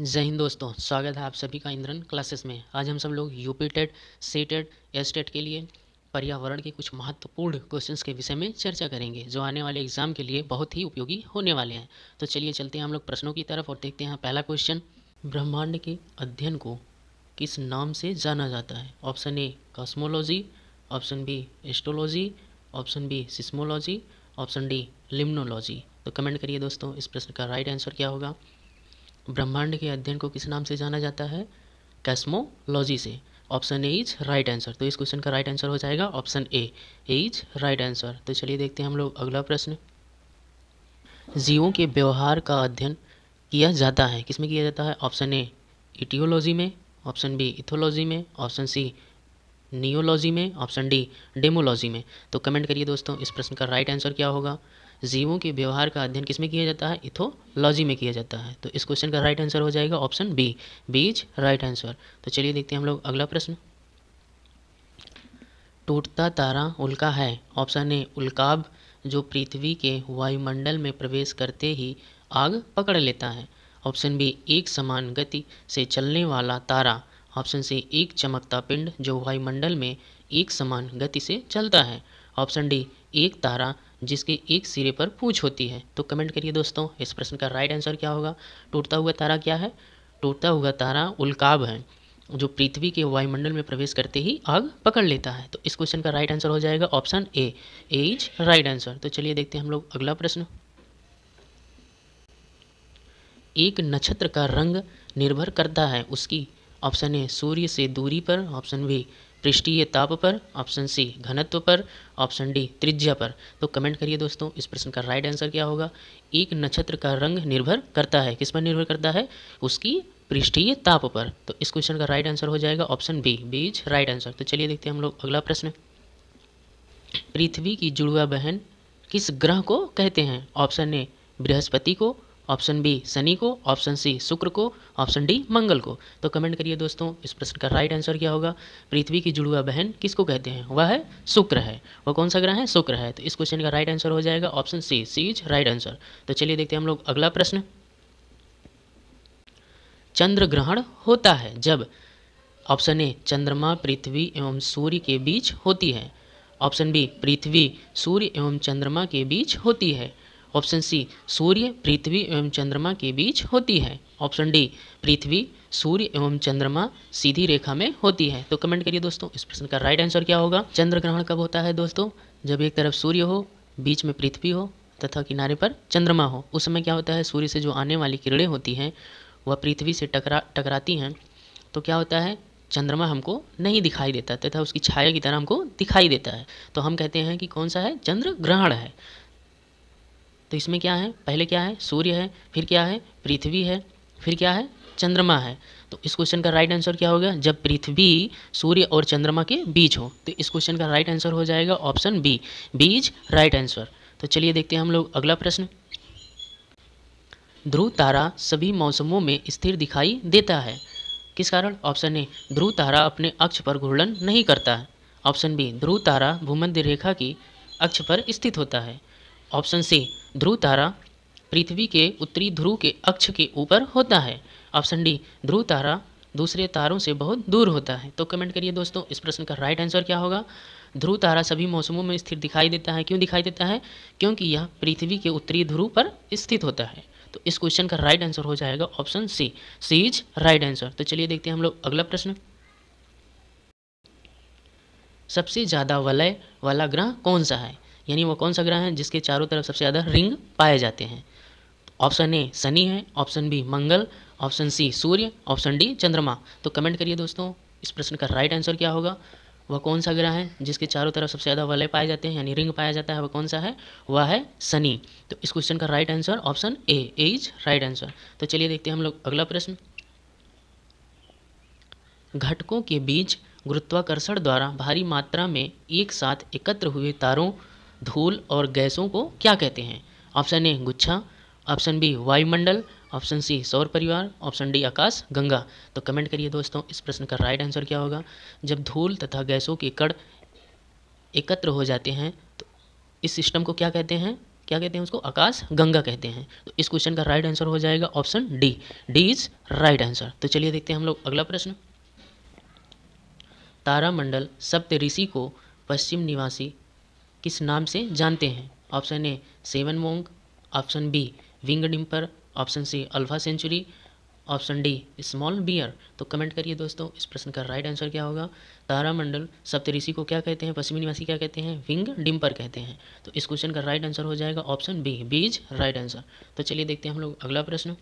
जय हिंद दोस्तों स्वागत है आप सभी का इंद्रन क्लासेस में आज हम सब लोग UP TET C TET S TET के लिए पर्यावरण के कुछ महत्वपूर्ण क्वेश्चंस के विषय में चर्चा करेंगे जो आने वाले एग्जाम के लिए बहुत ही उपयोगी होने वाले हैं तो चलिए चलते हैं हम लोग प्रश्नों की तरफ और देखते हैं पहला क्वेश्चन ब्रह्मांड के अध्ययन को किस नाम से जाना जाता है option A cosmology option B astrology option B seismology option D limnology तो कमेंट करिए दोस्तों इस प्रश्न का राइट आंसर क्या होगा ब्रह्मांड के अध्ययन को किस नाम से जाना जाता है कैस्मोलॉजी से option A is right answer तो इस क्वेश्चन का राइट आंसर हो जाएगा option A A is right answer तो चलिए देखते हैं हम लोग अगला प्रश्न जीवों के व्यवहार का अध्ययन किया जाता है किसमें किया जाता है ऑप्शन ए इटियोलॉजी में ऑप्शन बी इथोलॉजी में ऑप्शन सी नियोलॉजी में ऑप्शन डी डेमोलॉजी में तो कमेंट करिए दोस्तों इस प्रश्न का राइट आंसर क्या होगा जीवों के व्यवहार का अध्ययन किसमें किया जाता है इथोलॉजी में किया जाता है तो इस क्वेश्चन का राइट आंसर हो जाएगा option B B is right answer तो चलिए देखते हैं हम लोग अगला प्रश्न टूटता तारा उल्का है ऑप्शन ए उल्काब जो पृथ्वी के वायुमंडल में प्रवेश करते ही आग पकड़ लेता है ऑप्शन बी एक समान गति से चलने वाला तारा ऑप्शन सी एक चमकता पिंड जो वायुमंडल में एक समान गति से चलता है ऑप्शन डी एक तारा जिसके एक सिरे पर पूछ होती है तो कमेंट करिए दोस्तों इस प्रश्न का राइट आंसर क्या होगा टूटता हुआ तारा क्या है टूटता हुआ तारा उल्काब है जो पृथ्वी के वायुमंडल में प्रवेश करते ही आग पकड़ लेता है तो इस क्वेश्चन का राइट आंसर हो जाएगा option A A is right answer तो चलिए देखते हैं हम लोग अगला प्रश्न एक नक्षत्र का रंग निर्भर करता है उसकी ऑप्शन ए सूर्य से दूरी पर ऑप्शन बी पृष्ठीय ताप पर ऑप्शन सी घनत्व पर ऑप्शन डी त्रिज्या पर तो कमेंट करिए दोस्तों इस प्रश्न का राइट आंसर क्या होगा एक नक्षत्र का रंग निर्भर करता है किस पर निर्भर करता है उसकी पृष्ठीय ताप पर तो इस क्वेश्चन का राइट आंसर हो जाएगा option B B is right answer तो चलिए देखते हैं हम लोग अगला प्रश्न पृथ्वी की जुड़वा बहन किस ग्रह को कहते हैं ऑप्शन ए बृहस्पति को ऑप्शन बी शनि को ऑप्शन सी शुक्र को ऑप्शन डी मंगल को तो कमेंट करिए दोस्तों इस प्रश्न का राइट आंसर क्या होगा पृथ्वी की जुड़वा बहन किसको कहते हैं वह है शुक्र है वह कौन सा ग्रह है शुक्र है तो इस क्वेश्चन का राइट आंसर हो जाएगा option C C is right answer तो चलिए देखते हैं हम लोग अगला प्रश्न चंद्र ग्रहण होता है जब ऑप्शन ए चंद्रमा पृथ्वी एवं सूर्य के बीच होती है ऑप्शन बी पृथ्वी सूर्य एवं चंद्रमा के बीच होती है ऑप्शन सी सूर्य पृथ्वी एवं चंद्रमा के बीच होती है ऑप्शन डी पृथ्वी सूर्य एवं चंद्रमा सीधी रेखा में होती है तो कमेंट करिए दोस्तों इस प्रश्न का राइट आंसर क्या होगा चंद्र ग्रहण कब होता है दोस्तों जब एक तरफ सूर्य हो बीच में पृथ्वी हो तथा किनारे पर चंद्रमा हो उस समय क्या होता है सूर्य से जो आने वाली किरणें होती हैं वह पृथ्वी से टकरा टकराती हैं तो क्या होता है चंद्रमा हमको नहीं दिखाई देता तथा उसकी छाया की तरह हमको दिखाई देता है तो हम कहते हैं कि कौन सा है चंद्र ग्रहण है तो इसमें क्या है पहले क्या है सूर्य है फिर क्या है पृथ्वी है फिर क्या है चंद्रमा है तो इस क्वेश्चन का राइट आंसर क्या होगा जब पृथ्वी सूर्य और चंद्रमा के बीच हो तो इस क्वेश्चन का राइट आंसर हो जाएगा option B B is right answer तो चलिए देखते हैं हम लोग अगला प्रश्न ध्रुव तारा सभी मौसमों में स्थिर दिखाई देता है किस कारण ऑप्शन ए ध्रुव तारा अपने अक्ष पर घूर्णन नहीं करता है ऑप्शन बी ध्रुव तारा भूमध्य रेखा की अक्ष पर स्थित होता है ऑप्शन सी ध्रुव तारा पृथ्वी के उत्तरी ध्रुव के अक्ष के ऊपर होता है ऑप्शन डी ध्रुव तारा दूसरे तारों से बहुत दूर होता है तो कमेंट करिए दोस्तों इस प्रश्न का राइट आंसर क्या होगा ध्रुव तारा सभी मौसमों में स्थिर दिखाई देता है क्यों दिखाई देता है क्योंकि यह पृथ्वी के उत्तरी ध्रुव पर स्थित होता है तो इस क्वेश्चन का राइट आंसर हो जाएगा option C C is right answer तो चलिए देखते हैं हम लोग अगला प्रश्न सबसे ज़्यादा वलय वाला ग्रह कौन सा है यानी वो कौन सा ग्रह है जिसके चारों तरफ सबसे ज़्यादा रिंग पाए जाते हैं ऑप्शन ए शनि है ऑप्शन बी मंगल ऑप्शन सी सूर्य ऑप्शन डी चंद्रमा तो कमेंट करिए दोस्तों इस प्रश्न का राइट आंसर क्या होगा वह कौन सा ग्रह है जिसके चारों तरफ सबसे ज़्यादा वलय पाए जाते हैं यानी रिंग पाया जाता है वह कौन सा है वह है शनि तो इस क्वेश्चन का right answer option A A is right answer तो चलिए देखते हैं हम लोग अगला प्रश्न घटकों के बीच गुरुत्वाकर्षण द्वारा भारी मात्रा में एक साथ एकत्र हुए तारों धूल और गैसों को क्या कहते हैं ऑप्शन ए गुच्छा ऑप्शन बी वायुमंडल ऑप्शन सी सौर परिवार ऑप्शन डी आकाश गंगा तो कमेंट करिए दोस्तों इस प्रश्न का राइट आंसर क्या होगा जब धूल तथा गैसों के कण एकत्र हो जाते हैं तो इस सिस्टम को क्या कहते हैं क्या कहते हैं उसको आकाश गंगा कहते हैं तो इस क्वेश्चन का राइट आंसर हो जाएगा option D D is right answer तो चलिए देखते हैं हम लोग अगला प्रश्न तारामंडल सप्त ऋषि को पश्चिम निवासी किस नाम से जानते हैं ऑप्शन ए सेवन मोंग ऑप्शन बी विंग डिम्पर option C Alpha Centauri option D small bear तो कमेंट करिए दोस्तों इस प्रश्न का राइट आंसर क्या होगा तारामंडल सप्तऋषि को क्या कहते हैं पश्चिमी निवासी क्या कहते हैं विंग डिम्पर कहते हैं तो इस क्वेश्चन का राइट आंसर हो जाएगा option B B is right answer तो चलिए देखते हैं हम लोग अगला प्रश्न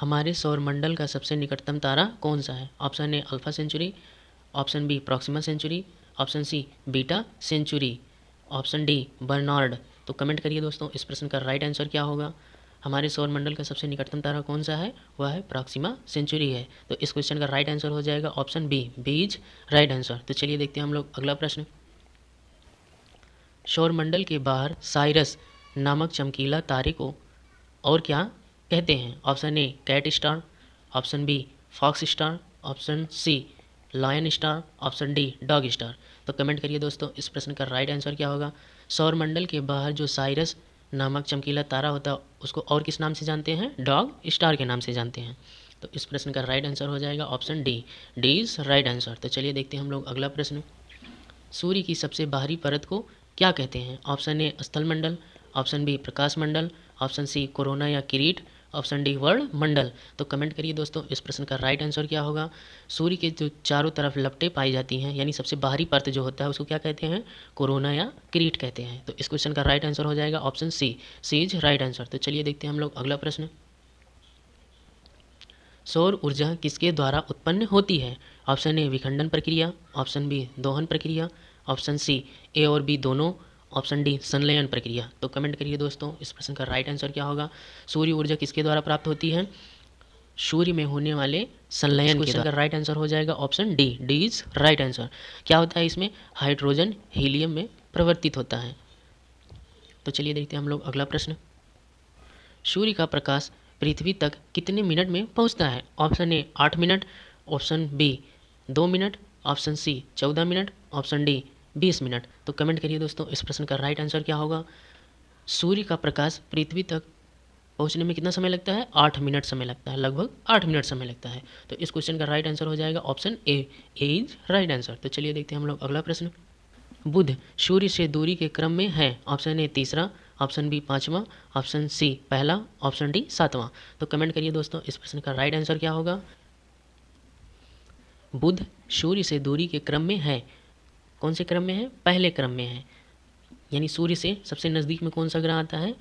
हमारे सौरमंडल का सबसे निकटतम तारा कौन सा है option A Alpha Centauri option B Proxima Centauri option C Beta Centauri option D Barnard तो कमेंट करिए दोस्तों इस प्रश्न का राइट आंसर क्या होगा हमारे सौरमंडल का सबसे निकटतम तारा कौन सा है वह है प्रॉक्सिमा सेंचुरी है तो इस क्वेश्चन का राइट आंसर हो जाएगा option B B is right answer तो चलिए देखते हैं हम लोग अगला प्रश्न सौरमंडल के बाहर साइरस नामक चमकीला तारे को और क्या कहते हैं option A cat star option B fox star option C lion star option D dog star तो कमेंट करिए दोस्तों इस प्रश्न का राइट आंसर क्या होगा सौरमंडल के बाहर जो साइरस नामक चमकीला तारा होता है उसको और किस नाम से जानते हैं डॉग स्टार के नाम से जानते हैं तो इस प्रश्न का राइट आंसर हो जाएगा option D D is right answer तो चलिए देखते हैं हम लोग अगला प्रश्न सूर्य की सबसे बाहरी परत को क्या कहते हैं ऑप्शन ए स्थलमंडल ऑप्शन बी प्रकाश मंडल ऑप्शन सी कोरोना या किरीट ऑप्शन डी वर्ण मंडल तो कमेंट करिए दोस्तों इस प्रश्न का राइट आंसर क्या होगा सूर्य के जो चारों तरफ लपटे पाई जाती हैं यानी सबसे बाहरी परत जो होता है उसको क्या कहते हैं कोरोना या क्रीट कहते हैं तो इस क्वेश्चन का राइट आंसर हो जाएगा option C C is right answer तो चलिए देखते हैं हम लोग अगला प्रश्न सौर ऊर्जा किसके द्वारा उत्पन्न होती है ऑप्शन ए विखंडन प्रक्रिया ऑप्शन बी दोहन प्रक्रिया ऑप्शन सी ए और बी दोनों ऑप्शन डी संलयन प्रक्रिया तो कमेंट करिए दोस्तों इस प्रश्न का राइट आंसर क्या होगा सूर्य ऊर्जा किसके द्वारा प्राप्त होती है सूर्य में होने वाले संलयन क्वेश्चन का राइट आंसर हो जाएगा option D D is right answer क्या होता है इसमें हाइड्रोजन हीलियम में परिवर्तित होता है तो चलिए देखते हैं हम लोग अगला प्रश्न सूर्य का प्रकाश पृथ्वी तक कितने मिनट में पहुंचता है ऑप्शन ए आठ मिनट ऑप्शन बी दो मिनट ऑप्शन सी चौदह मिनट ऑप्शन डी बीस मिनट तो कमेंट करिए दोस्तों इस प्रश्न का राइट आंसर क्या होगा सूर्य का प्रकाश पृथ्वी तक पहुंचने में कितना समय लगता है आठ मिनट समय लगता है लगभग आठ मिनट समय लगता है तो इस क्वेश्चन का राइट आंसर हो जाएगा option A A is right answer तो चलिए देखते हैं हम लोग अगला प्रश्न बुध सूर्य से दूरी के क्रम में है ऑप्शन ए तीसरा ऑप्शन बी पाँचवा ऑप्शन सी पहला ऑप्शन डी सातवां तो कमेंट करिए दोस्तों इस प्रश्न का राइट आंसर क्या होगा बुध सूर्य से दूरी के क्रम में है कौन से क्रम में है पहले क्रम में है यानी सूर्य से सबसे नज़दीक में कौन सा ग्रह आता है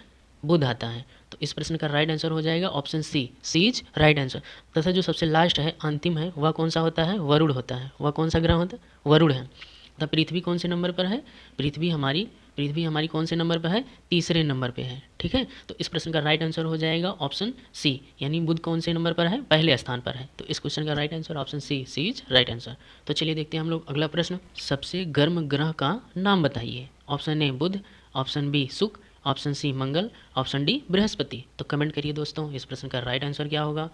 बुध आता है तो इस प्रश्न का राइट आंसर हो जाएगा option C C is right answer तथा जो सबसे लास्ट है अंतिम है वह कौन सा होता है वरुण होता है वह कौन सा ग्रह होता है वरुण है तथा पृथ्वी कौन से नंबर पर है पृथ्वी हमारी पृथ्वी हमारी कौन से नंबर पर है तीसरे नंबर पर है ठीक है तो इस प्रश्न का राइट आंसर हो जाएगा ऑप्शन सी यानी बुध कौन से नंबर पर है पहले स्थान पर है तो इस क्वेश्चन का right answer option C C is right answer तो चलिए देखते हैं हम लोग अगला प्रश्न सबसे गर्म ग्रह का नाम बताइए option A Budh option B सुख option C Mangal option D Brihaspati तो कमेंट करिए दोस्तों इस प्रश्न का राइट आंसर क्या होगा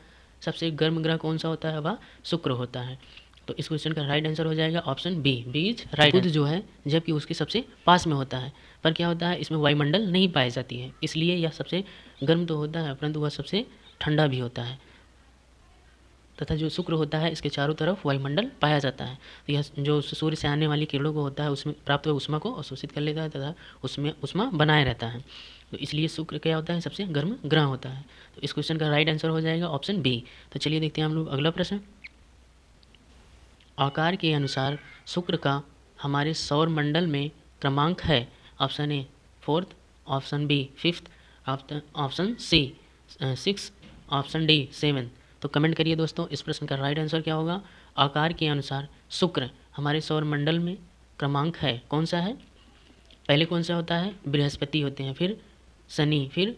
सबसे गर्म ग्रह कौन सा होता है वह शुक्र होता है तो इस क्वेश्चन का राइट आंसर हो जाएगा option B B is right Budh जो है जबकि उसके सबसे पास में होता है पर क्या होता है इसमें वायुमंडल नहीं पाई जाती है इसलिए यह सबसे गर्म तो होता है परंतु वह सबसे ठंडा भी होता है तथा जो शुक्र होता है इसके चारों तरफ वायुमंडल पाया जाता है तो यह जो सूर्य से आने वाली किरणों को होता है उसमें प्राप्त हुए उष्मा को अवशोषित कर लेता है तथा उसमें उष्मा बनाए रहता है तो इसलिए शुक्र क्या होता है सबसे गर्म ग्रह होता है तो इस क्वेश्चन का राइट आंसर हो जाएगा ऑप्शन बी तो चलिए देखते हैं हम लोग अगला प्रश्न आकार के अनुसार शुक्र का हमारे सौर मंडल में क्रमांक है option A fourth option B fifth option C six option D seven तो कमेंट करिए दोस्तों इस प्रश्न का राइट आंसर क्या होगा आकार के अनुसार शुक्र हमारे सौर मंडल में क्रमांक है कौन सा है पहले कौन सा होता है बृहस्पति होते हैं फिर शनि फिर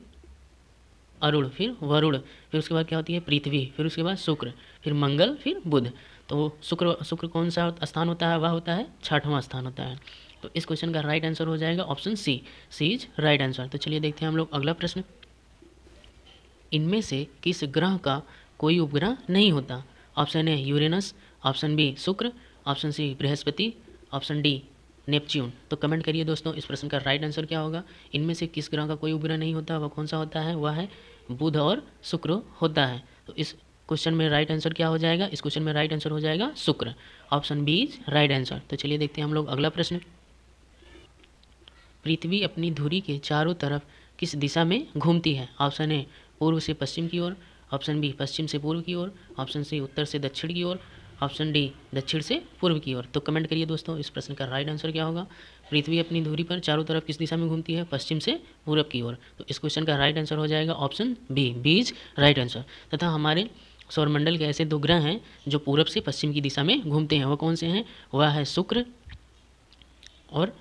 अरुण फिर वरुण फिर उसके बाद क्या होती है पृथ्वी फिर उसके बाद शुक्र फिर मंगल फिर बुध तो शुक्र शुक्र कौन सा स्थान होता है वह होता है छठवां स्थान होता है तो इस क्वेश्चन का राइट आंसर हो जाएगा option C C is right answer तो चलिए देखते हैं हम लोग अगला प्रश्न इनमें से किस ग्रह का कोई उपग्रह नहीं होता option A Uranus option B Shukra option C Brihaspati option D Neptune तो कमेंट करिए दोस्तों इस प्रश्न का राइट आंसर क्या होगा इनमें से किस ग्रह का कोई उपग्रह नहीं होता वह कौन सा होता है वह है बुध और शुक्र होता है तो इस क्वेश्चन में राइट आंसर क्या हो जाएगा इस क्वेश्चन में राइट आंसर हो जाएगा Shukra option B is right answer तो चलिए देखते हैं हम लोग अगला प्रश्न पृथ्वी अपनी धुरी के चारों तरफ किस दिशा में घूमती है ऑप्शन ए पूर्व से पश्चिम की ओर ऑप्शन बी पश्चिम से पूर्व की ओर ऑप्शन सी उत्तर से दक्षिण की ओर ऑप्शन डी दक्षिण से पूर्व की ओर तो कमेंट करिए दोस्तों इस प्रश्न का राइट आंसर क्या होगा पृथ्वी अपनी धुरी पर चारों तरफ किस दिशा में घूमती है पश्चिम से पूर्व की ओर तो इस क्वेश्चन का राइट आंसर हो जाएगा option B B is right answer तथा हमारे सौरमंडल के ऐसे दो ग्रह हैं जो पूरब से पश्चिम की दिशा में घूमते हैं वह कौन से हैं वह है शुक्र और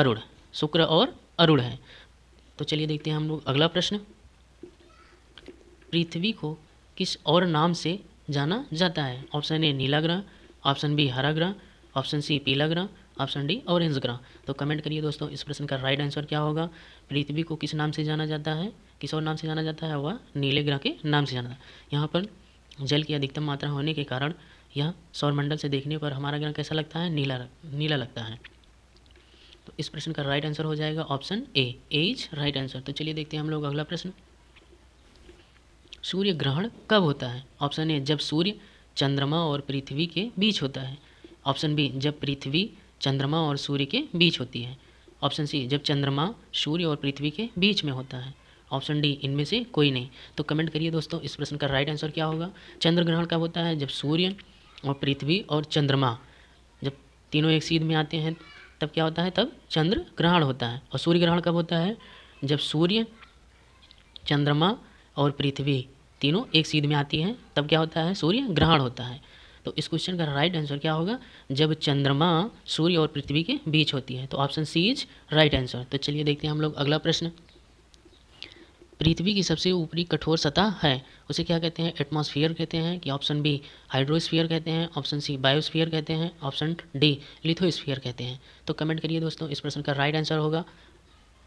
अरुण शुक्र और अरुण है तो चलिए देखते हैं हम लोग अगला प्रश्न पृथ्वी को किस और नाम से जाना जाता है ऑप्शन ए नीला ग्रह ऑप्शन बी हरा ग्रह ऑप्शन सी पीला ग्रह ऑप्शन डी ऑरेंज ग्रह तो कमेंट करिए दोस्तों इस प्रश्न का राइट आंसर क्या होगा पृथ्वी को किस नाम से जाना जाता है किस और नाम से जाना जाता है वह नीले ग्रह के नाम से जाना यहाँ पर जल की अधिकतम मात्रा होने के कारण यह सौरमंडल से देखने पर हमारा ग्रह कैसा लगता है नीला नीला लगता है तो इस प्रश्न का राइट आंसर हो जाएगा option A A is right answer तो चलिए देखते हैं हम लोग अगला प्रश्न सूर्य ग्रहण कब होता है ऑप्शन ए जब सूर्य चंद्रमा और पृथ्वी के बीच होता है ऑप्शन बी जब पृथ्वी चंद्रमा और सूर्य के बीच होती है ऑप्शन सी जब चंद्रमा सूर्य और पृथ्वी के बीच में होता है ऑप्शन डी इनमें से कोई नहीं तो कमेंट करिए दोस्तों इस प्रश्न का राइट आंसर क्या होगा चंद्र ग्रहण कब होता है जब सूर्य और पृथ्वी और चंद्रमा जब तीनों एक सीध में आते हैं तब क्या होता है तब चंद्र ग्रहण होता है और सूर्य ग्रहण कब होता है जब सूर्य चंद्रमा और पृथ्वी तीनों एक सीध में आती हैं तब क्या होता है सूर्य ग्रहण होता है तो इस क्वेश्चन का राइट आंसर क्या होगा जब चंद्रमा सूर्य और पृथ्वी के बीच होती है तो option C is right answer तो चलिए देखते हैं हम लोग अगला प्रश्न पृथ्वी की सबसे ऊपरी कठोर सतह है उसे क्या कहते हैं एटमॉस्फेयर कहते हैं कि ऑप्शन बी हाइड्रोस्फीयर कहते हैं ऑप्शन सी बायोस्फीयर कहते हैं ऑप्शन डी लिथोस्फीयर कहते हैं तो कमेंट करिए दोस्तों इस प्रश्न का राइट आंसर होगा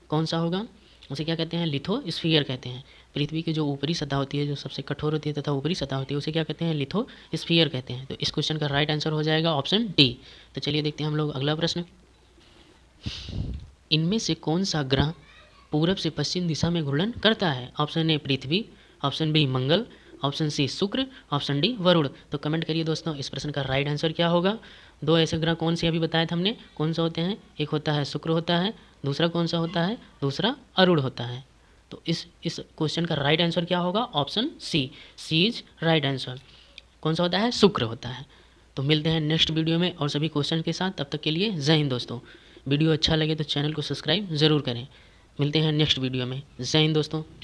कौन सा होगा उसे क्या कहते हैं लिथो स्फीयर कहते हैं पृथ्वी की जो ऊपरी सतह होती है जो सबसे कठोर होती है तथा ऊपरी सतह होती है उसे क्या कहते हैं लिथो स्फीयर कहते हैं तो इस क्वेश्चन का राइट आंसर हो जाएगा ऑप्शन डी तो चलिए देखते हैं हम लोग अगला प्रश्न इनमें से कौन सा ग्रह पूरब से पश्चिम दिशा में घूर्णन करता है ऑप्शन ए पृथ्वी ऑप्शन बी मंगल option C Shukra option D Varun तो कमेंट करिए दोस्तों इस प्रश्न का राइट आंसर क्या होगा दो ऐसे ग्रह कौन से अभी बताए थे हमने कौन सा होते हैं एक होता है शुक्र होता है दूसरा कौन सा होता है दूसरा अरुण होता है तो इस इस क्वेश्चन का राइट आंसर क्या होगा option C C is right answer कौन सा होता है शुक्र होता है तो मिलते हैं नेक्स्ट वीडियो में और सभी क्वेश्चन के साथ तब तक के लिए जय हिंद दोस्तों वीडियो अच्छा लगे तो चैनल को सब्सक्राइब ज़रूर करें मिलते हैं नेक्स्ट वीडियो में जय हिंद दोस्तों